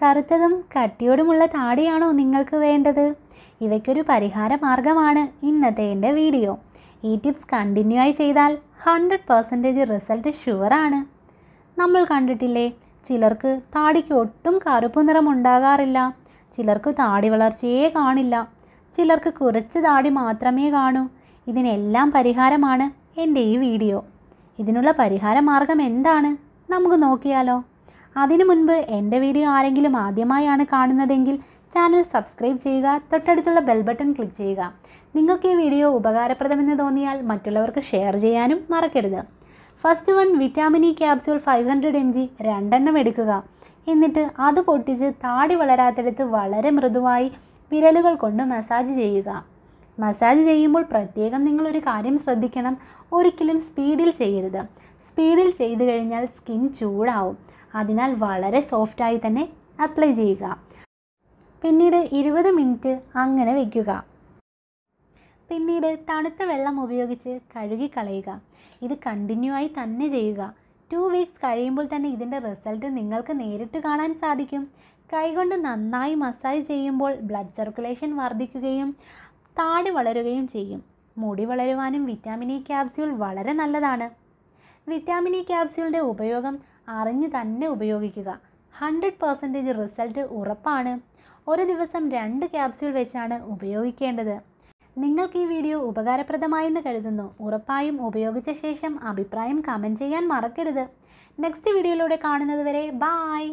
കറുത്തതും കട്ടിയോടുമുള്ള താടിയാണോ നിങ്ങൾക്ക് വേണ്ടത് ഇവയ്ക്കൊരു പരിഹാര മാർഗമാണ് ഇന്നത്തെ എൻ്റെ വീഡിയോ ഈ ടിപ്സ് കണ്ടിന്യൂ ആയി ചെയ്താൽ ഹൺഡ്രഡ് പെർസെൻറ്റേജ് റിസൾട്ട് ഷുവറാണ് നമ്മൾ കണ്ടിട്ടില്ലേ ചിലർക്ക് താടിക്ക് ഒട്ടും കറുപ്പ് നിറം ഉണ്ടാകാറില്ല ചിലർക്ക് താടി വളർച്ചയെ കാണില്ല ചിലർക്ക് കുറച്ച് താടി മാത്രമേ കാണൂ ഇതിനെല്ലാം പരിഹാരമാണ് എൻ്റെ ഈ വീഡിയോ ഇതിനുള്ള പരിഹാര മാർഗം എന്താണ് നമുക്ക് നോക്കിയാലോ അതിനു മുൻപ് എൻ്റെ വീഡിയോ ആരെങ്കിലും ആദ്യമായാണ് കാണുന്നതെങ്കിൽ ചാനൽ സബ്സ്ക്രൈബ് ചെയ്യുക തൊട്ടടുത്തുള്ള ബെൽ ബട്ടൺ ക്ലിക്ക് ചെയ്യുക നിങ്ങൾക്ക് ഈ വീഡിയോ ഉപകാരപ്രദമെന്ന് തോന്നിയാൽ മറ്റുള്ളവർക്ക് ഷെയർ ചെയ്യാനും മറക്കരുത് first one vitamin E capsule five hundred M G രണ്ടെണ്ണം എടുക്കുക എന്നിട്ട് അത് പൊട്ടിച്ച് താടി വളരാത്തെടുത്ത് വളരെ മൃദുവായി വിരലുകൾ കൊണ്ട് മസാജ് ചെയ്യുക മസാജ് ചെയ്യുമ്പോൾ പ്രത്യേകം നിങ്ങളൊരു കാര്യം ശ്രദ്ധിക്കണം ഒരിക്കലും സ്പീഡിൽ ചെയ്യരുത് സ്പീഡിൽ ചെയ്തു കഴിഞ്ഞാൽ സ്കിൻ ചൂടാവും അതിനാൽ വളരെ സോഫ്റ്റായി തന്നെ അപ്ലൈ ചെയ്യുക പിന്നീട് ഇരുപത് മിനിറ്റ് അങ്ങനെ വയ്ക്കുക പിന്നീട് തണുത്ത വെള്ളം ഉപയോഗിച്ച് കഴുകി കളയുക ഇത് കണ്ടിന്യൂ ആയി തന്നെ ചെയ്യുക ടു വീക്സ് കഴിയുമ്പോൾ തന്നെ ഇതിൻ്റെ റിസൾട്ട് നിങ്ങൾക്ക് നേരിട്ട് കാണാൻ സാധിക്കും കൈകൊണ്ട് നന്നായി മസാജ് ചെയ്യുമ്പോൾ ബ്ലഡ് സർക്കുലേഷൻ വർദ്ധിക്കുകയും താടി വളരുകയും ചെയ്യും മുടി വളരുവാനും വിറ്റാമിൻ ഇ ക്യാപ്സ്യൂൾ വളരെ നല്ലതാണ് വിറ്റാമിൻ ഇ ക്യാപ്സ്യൂളിൻ്റെ ഉപയോഗം അറിഞ്ഞു തന്നെ ഉപയോഗിക്കുക ഹൺഡ്രഡ് പെർസെൻറ്റേജ് റിസൾട്ട് ഉറപ്പാണ് ഒരു ദിവസം രണ്ട് ക്യാപ്സ്യൂൾ വെച്ചാണ് ഉപയോഗിക്കേണ്ടത് നിങ്ങൾക്ക് ഈ വീഡിയോ ഉപകാരപ്രദമായെന്ന് കരുതുന്നു ഉറപ്പായും ഉപയോഗിച്ച ശേഷം അഭിപ്രായം കമൻറ്റ് ചെയ്യാൻ മറക്കരുത് നെക്സ്റ്റ് വീഡിയോയിലൂടെ വരെ ബായ്